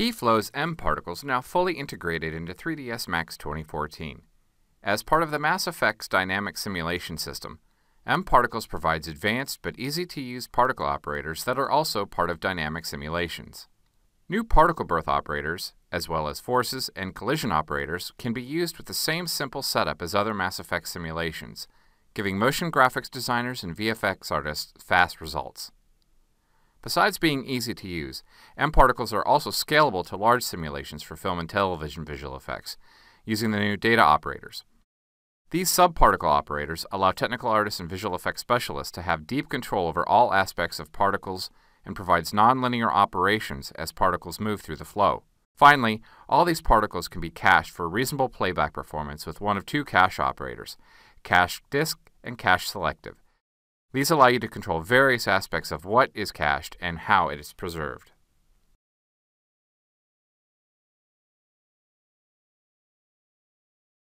PFlow's M particles are now fully integrated into 3ds Max 2014. As part of the Mass Effect's dynamic simulation system, M Particles provides advanced but easy-to-use particle operators that are also part of dynamic simulations. New particle birth operators, as well as forces and collision operators, can be used with the same simple setup as other Mass Effect simulations, giving motion graphics designers and VFX artists fast results. Besides being easy to use, M-particles are also scalable to large simulations for film and television visual effects, using the new data operators. These subparticle operators allow technical artists and visual effects specialists to have deep control over all aspects of particles and provides nonlinear operations as particles move through the flow. Finally, all these particles can be cached for reasonable playback performance with one of two cache operators, cache disk and cache selective. These allow you to control various aspects of what is cached and how it is preserved.